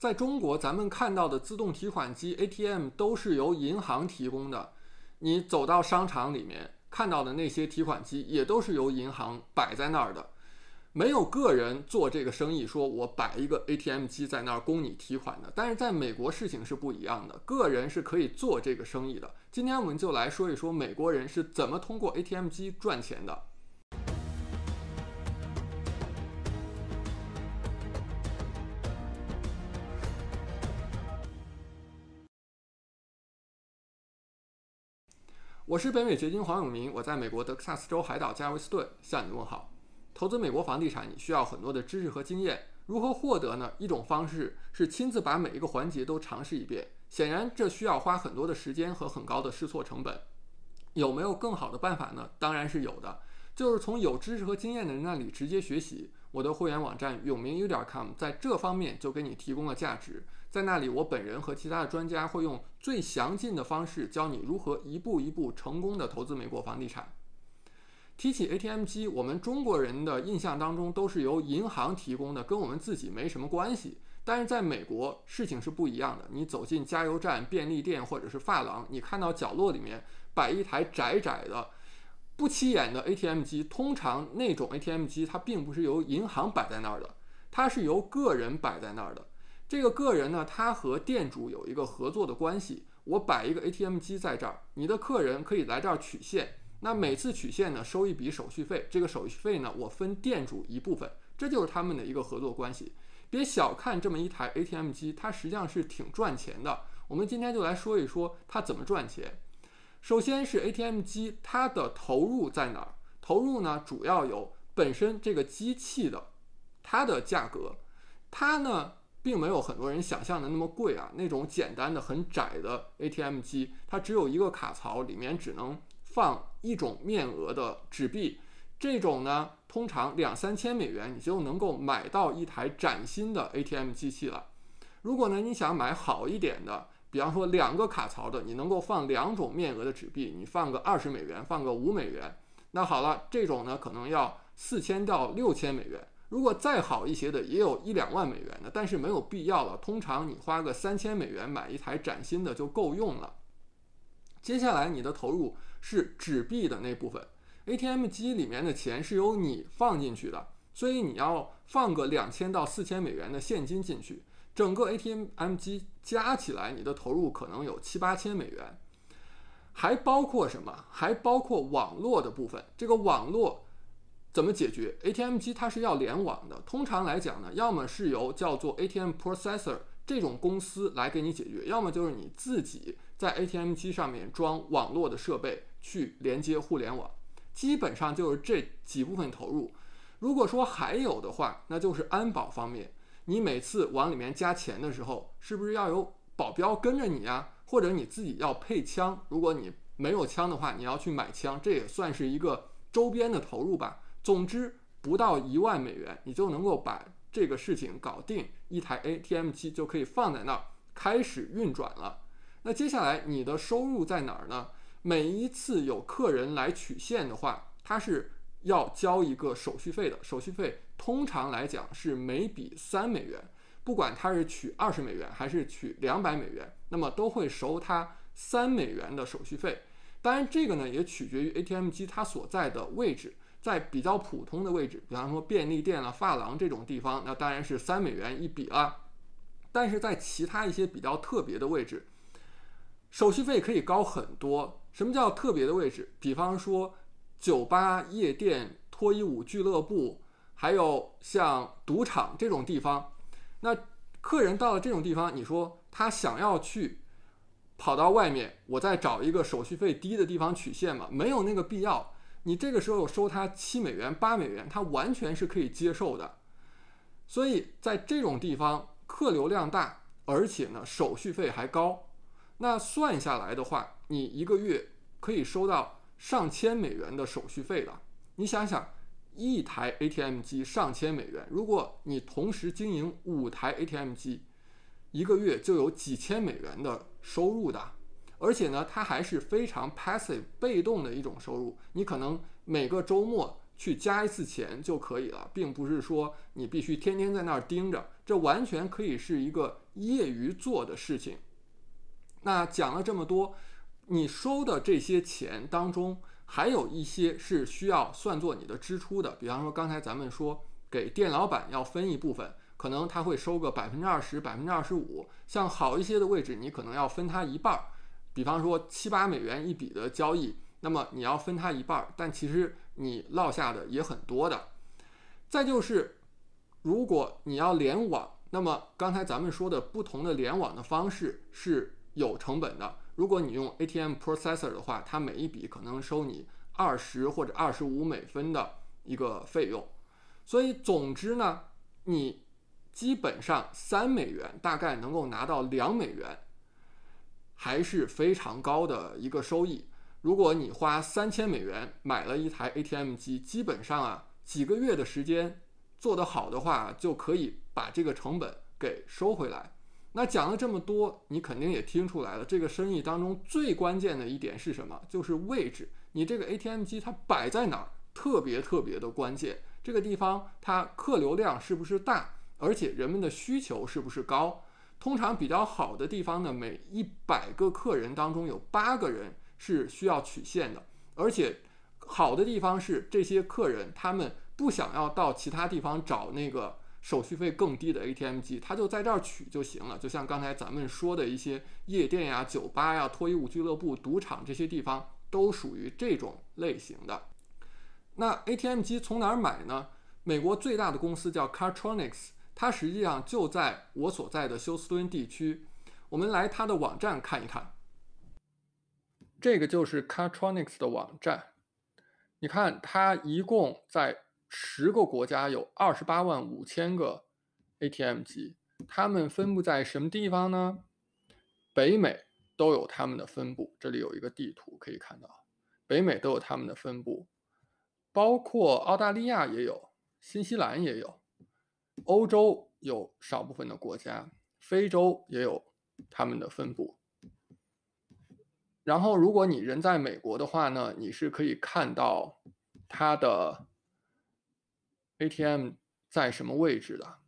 在中国，咱们看到的自动提款机 ATM 都是由银行提供的。你走到商场里面看到的那些提款机，也都是由银行摆在那儿的，没有个人做这个生意，说我摆一个 ATM 机在那儿供你提款的。但是在美国，事情是不一样的，个人是可以做这个生意的。今天我们就来说一说美国人是怎么通过 ATM 机赚钱的。我是北美掘金黄永明，我在美国德克萨斯州海岛加维斯顿向你问好。投资美国房地产，你需要很多的知识和经验，如何获得呢？一种方式是亲自把每一个环节都尝试一遍，显然这需要花很多的时间和很高的试错成本。有没有更好的办法呢？当然是有的，就是从有知识和经验的人那里直接学习。我的会员网站永明 U 点 com 在这方面就给你提供了价值，在那里我本人和其他的专家会用最详尽的方式教你如何一步一步成功的投资美国房地产。提起 ATM 机，我们中国人的印象当中都是由银行提供的，跟我们自己没什么关系。但是在美国，事情是不一样的。你走进加油站、便利店或者是发廊，你看到角落里面摆一台窄窄的。不起眼的 ATM 机，通常那种 ATM 机，它并不是由银行摆在那儿的，它是由个人摆在那儿的。这个个人呢，他和店主有一个合作的关系。我摆一个 ATM 机在这儿，你的客人可以来这儿取现。那每次取现呢，收一笔手续费。这个手续费呢，我分店主一部分。这就是他们的一个合作关系。别小看这么一台 ATM 机，它实际上是挺赚钱的。我们今天就来说一说它怎么赚钱。首先是 ATM 机，它的投入在哪儿？投入呢，主要有本身这个机器的，它的价格，它呢并没有很多人想象的那么贵啊。那种简单的很窄的 ATM 机，它只有一个卡槽，里面只能放一种面额的纸币，这种呢，通常两三千美元你就能够买到一台崭新的 ATM 机器了。如果呢你想买好一点的，比方说两个卡槽的，你能够放两种面额的纸币，你放个二十美元，放个五美元。那好了，这种呢可能要四千到六千美元。如果再好一些的，也有一两万美元的，但是没有必要了。通常你花个三千美元买一台崭新的就够用了。接下来你的投入是纸币的那部分，ATM 机里面的钱是由你放进去的，所以你要放个两千到四千美元的现金进去。整个 ATM 机加起来，你的投入可能有七八千美元，还包括什么？还包括网络的部分。这个网络怎么解决？ATM 机它是要联网的。通常来讲呢，要么是由叫做 ATM Processor 这种公司来给你解决，要么就是你自己在 ATM 机上面装网络的设备去连接互联网。基本上就是这几部分投入。如果说还有的话，那就是安保方面。你每次往里面加钱的时候，是不是要有保镖跟着你呀？或者你自己要配枪？如果你没有枪的话，你要去买枪，这也算是一个周边的投入吧。总之，不到一万美元，你就能够把这个事情搞定，一台 ATM 机就可以放在那儿开始运转了。那接下来你的收入在哪儿呢？每一次有客人来取现的话，他是要交一个手续费的，手续费。通常来讲是每笔三美元，不管他是取二十美元还是取两百美元，那么都会收他三美元的手续费。当然，这个呢也取决于 ATM 机它所在的位置，在比较普通的位置，比方说便利店啊、发廊这种地方，那当然是三美元一笔了。但是在其他一些比较特别的位置，手续费可以高很多。什么叫特别的位置？比方说酒吧、夜店、脱衣舞俱乐部。还有像赌场这种地方，那客人到了这种地方，你说他想要去跑到外面，我再找一个手续费低的地方取现嘛？没有那个必要。你这个时候收他七美元、八美元，他完全是可以接受的。所以在这种地方，客流量大，而且呢手续费还高，那算下来的话，你一个月可以收到上千美元的手续费了。你想想。一台 ATM 机上千美元，如果你同时经营五台 ATM 机，一个月就有几千美元的收入的。而且呢，它还是非常 passive 被动的一种收入，你可能每个周末去加一次钱就可以了，并不是说你必须天天在那儿盯着。这完全可以是一个业余做的事情。那讲了这么多，你收的这些钱当中。还有一些是需要算作你的支出的，比方说刚才咱们说给店老板要分一部分，可能他会收个百分之二十、百分之二十五。像好一些的位置，你可能要分他一半儿。比方说七八美元一笔的交易，那么你要分他一半儿，但其实你落下的也很多的。再就是，如果你要联网，那么刚才咱们说的不同的联网的方式是。有成本的，如果你用 ATM processor 的话，它每一笔可能收你二十或者二十五美分的一个费用，所以总之呢，你基本上三美元大概能够拿到两美元，还是非常高的一个收益。如果你花三千美元买了一台 ATM 机，基本上啊，几个月的时间做得好的话，就可以把这个成本给收回来。那讲了这么多，你肯定也听出来了，这个生意当中最关键的一点是什么？就是位置。你这个 ATM 机它摆在哪儿，特别特别的关键。这个地方它客流量是不是大？而且人们的需求是不是高？通常比较好的地方呢，每一百个客人当中有八个人是需要取现的。而且好的地方是这些客人他们不想要到其他地方找那个。手续费更低的 ATM 机，它就在这儿取就行了。就像刚才咱们说的一些夜店呀、酒吧呀、脱衣舞俱乐部、赌场这些地方，都属于这种类型的。那 ATM 机从哪儿买呢？美国最大的公司叫 Cartronics，它实际上就在我所在的休斯敦地区。我们来它的网站看一看。这个就是 Cartronics 的网站，你看它一共在。十个国家有二十八万五千个 ATM 机，它们分布在什么地方呢？北美都有它们的分布，这里有一个地图可以看到，北美都有它们的分布，包括澳大利亚也有，新西兰也有，欧洲有少部分的国家，非洲也有它们的分布。然后，如果你人在美国的话呢，你是可以看到它的。ATM 在什么位置的？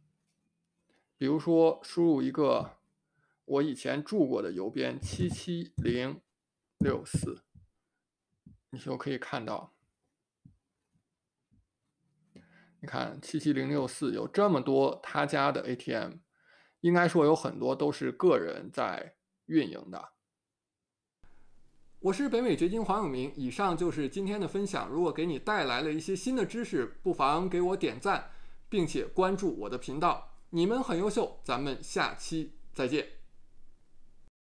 比如说，输入一个我以前住过的邮编七七零六四，你就可以看到？你看七七零六四有这么多他家的 ATM，应该说有很多都是个人在运营的。我是北美掘金黄永明，以上就是今天的分享。如果给你带来了一些新的知识，不妨给我点赞，并且关注我的频道。你们很优秀，咱们下期再见。